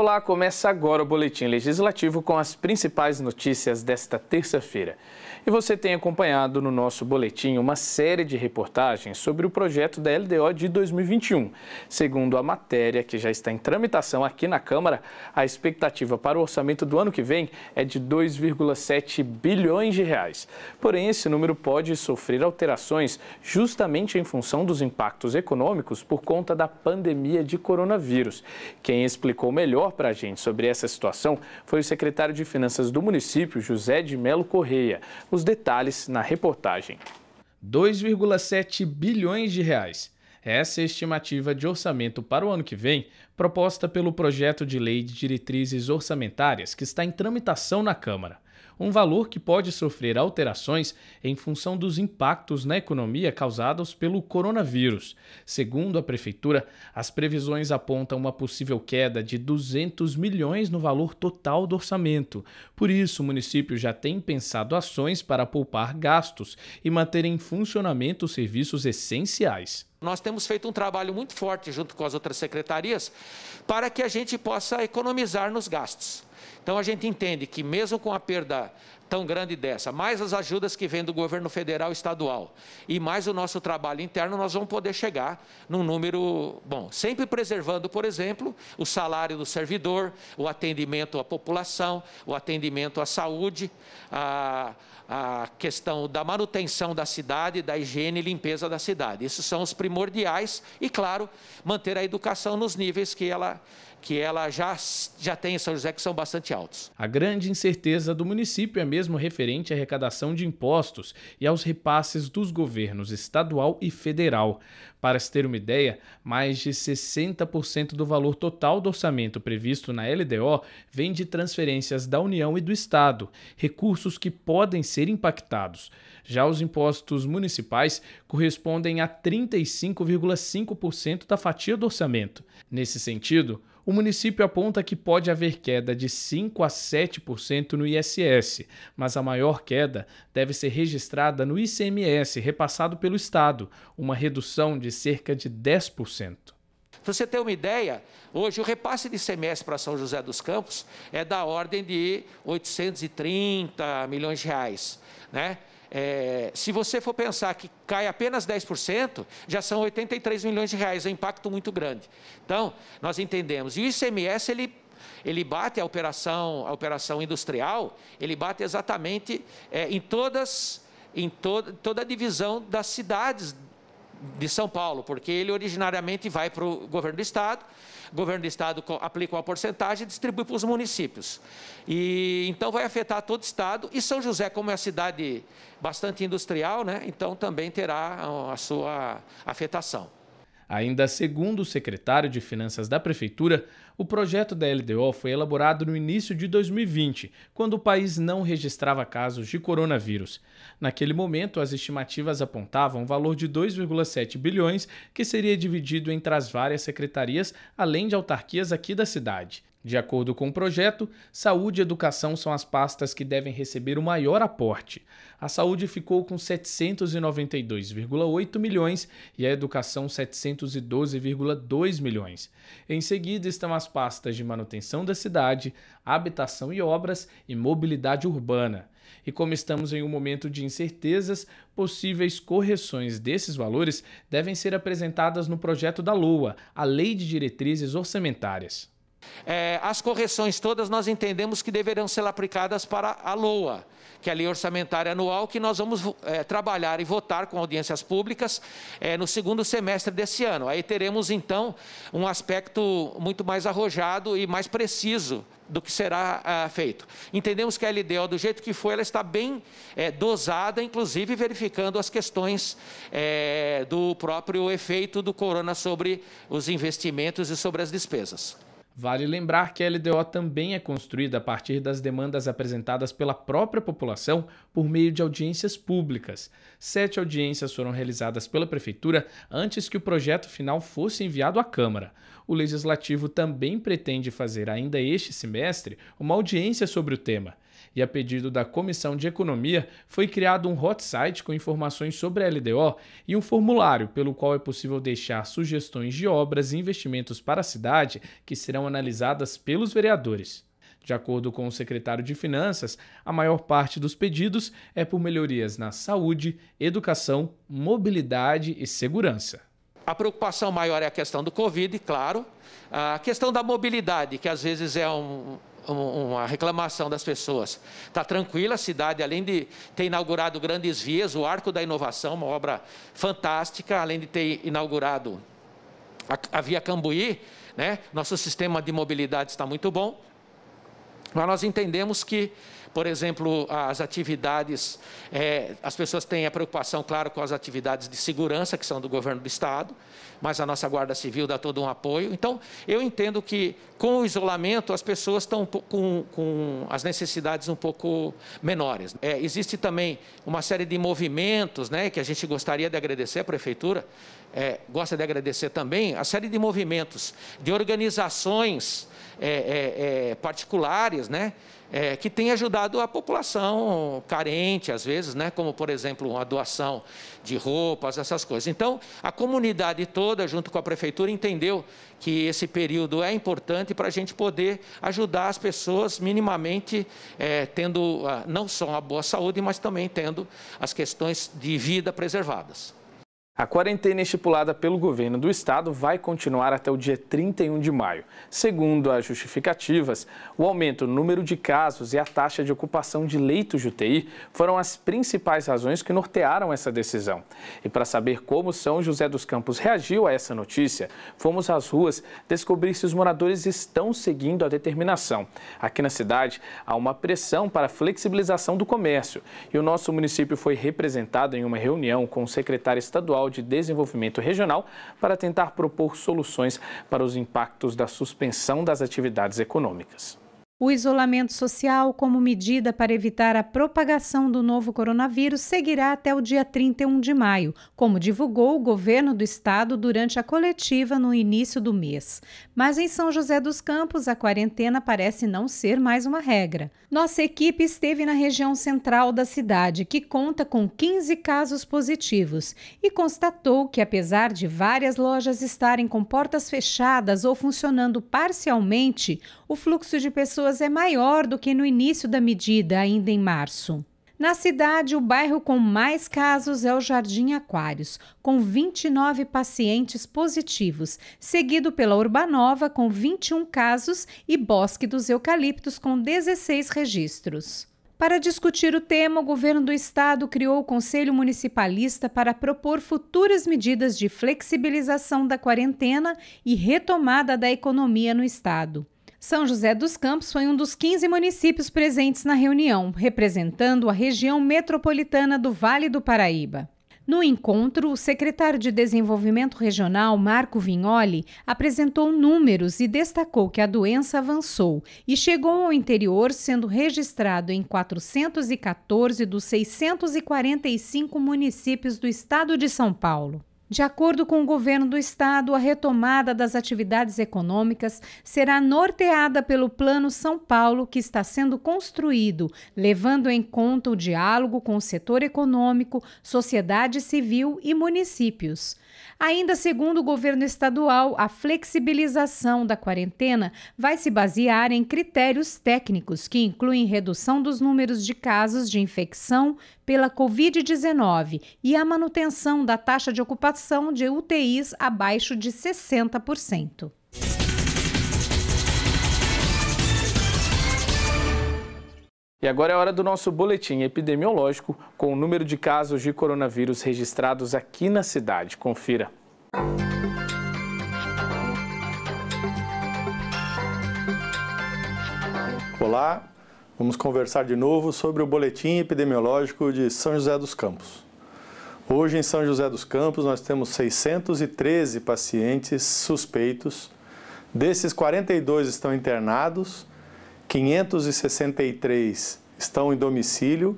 Olá, começa agora o Boletim Legislativo com as principais notícias desta terça-feira. E você tem acompanhado no nosso boletim uma série de reportagens sobre o projeto da LDO de 2021. Segundo a matéria que já está em tramitação aqui na Câmara, a expectativa para o orçamento do ano que vem é de 2,7 bilhões de reais. Porém, esse número pode sofrer alterações justamente em função dos impactos econômicos por conta da pandemia de coronavírus. Quem explicou melhor para a gente sobre essa situação foi o secretário de Finanças do município, José de Melo Correia. Os detalhes na reportagem. 2,7 bilhões de reais. Essa é a estimativa de orçamento para o ano que vem, proposta pelo projeto de lei de diretrizes orçamentárias que está em tramitação na Câmara um valor que pode sofrer alterações em função dos impactos na economia causados pelo coronavírus. Segundo a Prefeitura, as previsões apontam uma possível queda de 200 milhões no valor total do orçamento. Por isso, o município já tem pensado ações para poupar gastos e manter em funcionamento os serviços essenciais. Nós temos feito um trabalho muito forte junto com as outras secretarias para que a gente possa economizar nos gastos. Então a gente entende que mesmo com a perda tão grande dessa, mais as ajudas que vêm do governo federal e estadual e mais o nosso trabalho interno, nós vamos poder chegar num número bom, sempre preservando, por exemplo, o salário do servidor, o atendimento à população, o atendimento à saúde, a, a questão da manutenção da cidade, da higiene e limpeza da cidade. Esses são os primordiais e, claro, manter a educação nos níveis que ela que ela já, já tem em São José, que são bastante altos. A grande incerteza do município é mesmo referente à arrecadação de impostos e aos repasses dos governos estadual e federal. Para se ter uma ideia, mais de 60% do valor total do orçamento previsto na LDO vem de transferências da União e do Estado, recursos que podem ser impactados. Já os impostos municipais correspondem a 35,5% da fatia do orçamento. Nesse sentido, o município aponta que pode haver queda de 5 a 7% no ISS, mas a maior queda deve ser registrada no ICMS repassado pelo Estado, uma redução de cerca de 10%. Para você ter uma ideia, hoje o repasse de ICMS para São José dos Campos é da ordem de 830 milhões de reais, né? É, se você for pensar que cai apenas 10%, já são 83 milhões de reais, é um impacto muito grande. Então, nós entendemos. E o ICMS, ele ele bate a operação, a operação industrial, ele bate exatamente é, em todas, em to, toda a divisão das cidades de São Paulo, porque ele originariamente vai para o governo do estado, o governo do estado aplica uma porcentagem e distribui para os municípios. E então vai afetar todo o estado e São José, como é uma cidade bastante industrial, né? Então também terá a sua afetação. Ainda segundo o secretário de Finanças da Prefeitura, o projeto da LDO foi elaborado no início de 2020, quando o país não registrava casos de coronavírus. Naquele momento, as estimativas apontavam um valor de 2,7 bilhões, que seria dividido entre as várias secretarias, além de autarquias aqui da cidade. De acordo com o projeto, saúde e educação são as pastas que devem receber o maior aporte. A saúde ficou com 792,8 milhões e a educação 712,2 milhões. Em seguida estão as pastas de manutenção da cidade, habitação e obras e mobilidade urbana. E como estamos em um momento de incertezas, possíveis correções desses valores devem ser apresentadas no projeto da LOA, a Lei de Diretrizes Orçamentárias. É, as correções todas nós entendemos que deverão ser aplicadas para a LOA, que é a Lei Orçamentária Anual, que nós vamos é, trabalhar e votar com audiências públicas é, no segundo semestre desse ano. Aí teremos, então, um aspecto muito mais arrojado e mais preciso do que será é, feito. Entendemos que a LDO, do jeito que foi, ela está bem é, dosada, inclusive verificando as questões é, do próprio efeito do corona sobre os investimentos e sobre as despesas. Vale lembrar que a LDO também é construída a partir das demandas apresentadas pela própria população por meio de audiências públicas. Sete audiências foram realizadas pela Prefeitura antes que o projeto final fosse enviado à Câmara. O Legislativo também pretende fazer ainda este semestre uma audiência sobre o tema e, a pedido da Comissão de Economia, foi criado um hot site com informações sobre a LDO e um formulário pelo qual é possível deixar sugestões de obras e investimentos para a cidade que serão analisadas pelos vereadores. De acordo com o secretário de Finanças, a maior parte dos pedidos é por melhorias na saúde, educação, mobilidade e segurança. A preocupação maior é a questão do Covid, claro. A questão da mobilidade, que às vezes é um, uma reclamação das pessoas. Está tranquila a cidade, além de ter inaugurado grandes vias, o Arco da Inovação, uma obra fantástica, além de ter inaugurado a, a Via Cambuí, né? nosso sistema de mobilidade está muito bom, mas nós entendemos que por exemplo, as atividades, é, as pessoas têm a preocupação, claro, com as atividades de segurança, que são do governo do Estado, mas a nossa Guarda Civil dá todo um apoio. Então, eu entendo que com o isolamento as pessoas estão com, com as necessidades um pouco menores. É, existe também uma série de movimentos né, que a gente gostaria de agradecer à Prefeitura, é, gosta de agradecer também a série de movimentos, de organizações é, é, é particulares, né? é, que tem ajudado a população carente, às vezes, né? como, por exemplo, a doação de roupas, essas coisas. Então, a comunidade toda, junto com a prefeitura, entendeu que esse período é importante para a gente poder ajudar as pessoas minimamente, é, tendo ah, não só a boa saúde, mas também tendo as questões de vida preservadas. A quarentena estipulada pelo governo do estado vai continuar até o dia 31 de maio. Segundo as justificativas, o aumento no número de casos e a taxa de ocupação de leitos de UTI foram as principais razões que nortearam essa decisão. E para saber como São José dos Campos reagiu a essa notícia, fomos às ruas descobrir se os moradores estão seguindo a determinação. Aqui na cidade, há uma pressão para flexibilização do comércio e o nosso município foi representado em uma reunião com o secretário estadual de Desenvolvimento Regional para tentar propor soluções para os impactos da suspensão das atividades econômicas. O isolamento social, como medida para evitar a propagação do novo coronavírus, seguirá até o dia 31 de maio, como divulgou o governo do estado durante a coletiva no início do mês. Mas em São José dos Campos, a quarentena parece não ser mais uma regra. Nossa equipe esteve na região central da cidade, que conta com 15 casos positivos, e constatou que, apesar de várias lojas estarem com portas fechadas ou funcionando parcialmente, o fluxo de pessoas pessoas é maior do que no início da medida, ainda em março. Na cidade, o bairro com mais casos é o Jardim Aquários, com 29 pacientes positivos, seguido pela Urbanova, com 21 casos, e Bosque dos Eucaliptos, com 16 registros. Para discutir o tema, o governo do estado criou o Conselho Municipalista para propor futuras medidas de flexibilização da quarentena e retomada da economia no estado. São José dos Campos foi um dos 15 municípios presentes na reunião, representando a região metropolitana do Vale do Paraíba. No encontro, o secretário de Desenvolvimento Regional, Marco Vignoli, apresentou números e destacou que a doença avançou e chegou ao interior, sendo registrado em 414 dos 645 municípios do estado de São Paulo. De acordo com o governo do estado, a retomada das atividades econômicas será norteada pelo Plano São Paulo, que está sendo construído, levando em conta o diálogo com o setor econômico, sociedade civil e municípios. Ainda segundo o governo estadual, a flexibilização da quarentena vai se basear em critérios técnicos que incluem redução dos números de casos de infecção, pela Covid-19 e a manutenção da taxa de ocupação de UTIs abaixo de 60%. E agora é hora do nosso boletim epidemiológico com o número de casos de coronavírus registrados aqui na cidade. Confira. Olá, Vamos conversar de novo sobre o boletim epidemiológico de São José dos Campos. Hoje em São José dos Campos nós temos 613 pacientes suspeitos. Desses 42 estão internados, 563 estão em domicílio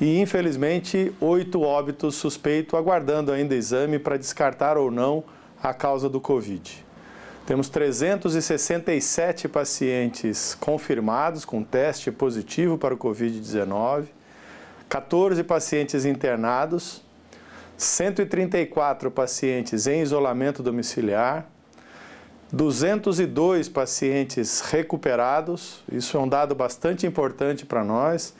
e infelizmente oito óbitos suspeitos aguardando ainda exame para descartar ou não a causa do Covid. Temos 367 pacientes confirmados com teste positivo para o Covid-19, 14 pacientes internados, 134 pacientes em isolamento domiciliar, 202 pacientes recuperados, isso é um dado bastante importante para nós.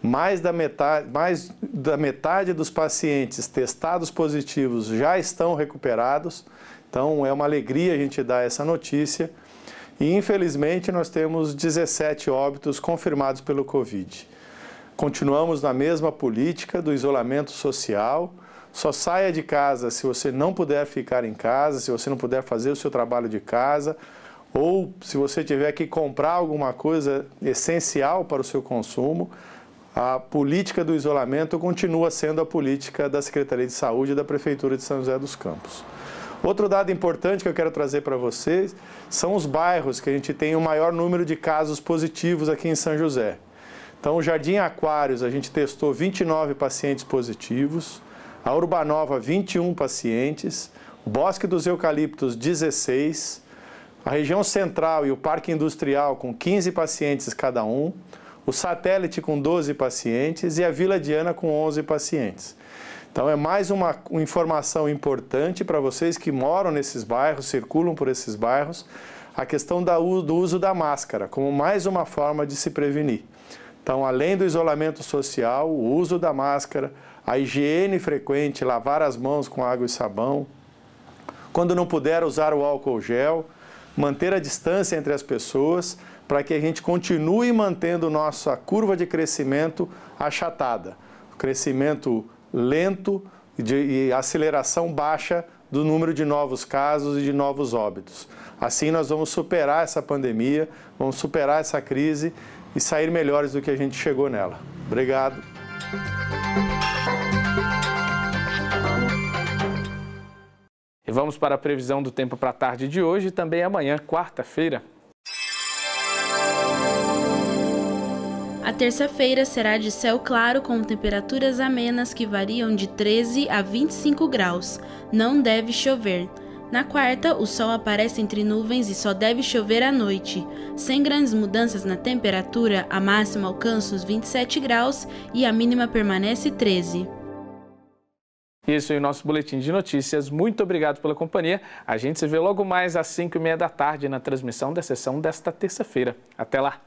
Mais da, metade, mais da metade dos pacientes testados positivos já estão recuperados. Então é uma alegria a gente dar essa notícia. E infelizmente nós temos 17 óbitos confirmados pelo Covid. Continuamos na mesma política do isolamento social. Só saia de casa se você não puder ficar em casa, se você não puder fazer o seu trabalho de casa, ou se você tiver que comprar alguma coisa essencial para o seu consumo, a política do isolamento continua sendo a política da Secretaria de Saúde e da Prefeitura de São José dos Campos. Outro dado importante que eu quero trazer para vocês são os bairros que a gente tem o maior número de casos positivos aqui em São José. Então, o Jardim Aquários, a gente testou 29 pacientes positivos, a Urbanova, 21 pacientes, Bosque dos Eucaliptos, 16, a região central e o Parque Industrial, com 15 pacientes cada um, o Satélite, com 12 pacientes e a Vila Diana, com 11 pacientes. Então é mais uma, uma informação importante para vocês que moram nesses bairros, circulam por esses bairros, a questão da, do uso da máscara, como mais uma forma de se prevenir. Então, além do isolamento social, o uso da máscara, a higiene frequente, lavar as mãos com água e sabão, quando não puder usar o álcool gel, manter a distância entre as pessoas, para que a gente continue mantendo nossa curva de crescimento achatada. O crescimento lento de, e aceleração baixa do número de novos casos e de novos óbitos. Assim, nós vamos superar essa pandemia, vamos superar essa crise e sair melhores do que a gente chegou nela. Obrigado. E vamos para a previsão do tempo para a tarde de hoje e também amanhã, quarta-feira. A terça-feira será de céu claro com temperaturas amenas que variam de 13 a 25 graus. Não deve chover. Na quarta, o sol aparece entre nuvens e só deve chover à noite. Sem grandes mudanças na temperatura, a máxima alcança os 27 graus e a mínima permanece 13. Isso é o nosso boletim de notícias. Muito obrigado pela companhia. A gente se vê logo mais às 5h30 da tarde na transmissão da sessão desta terça-feira. Até lá!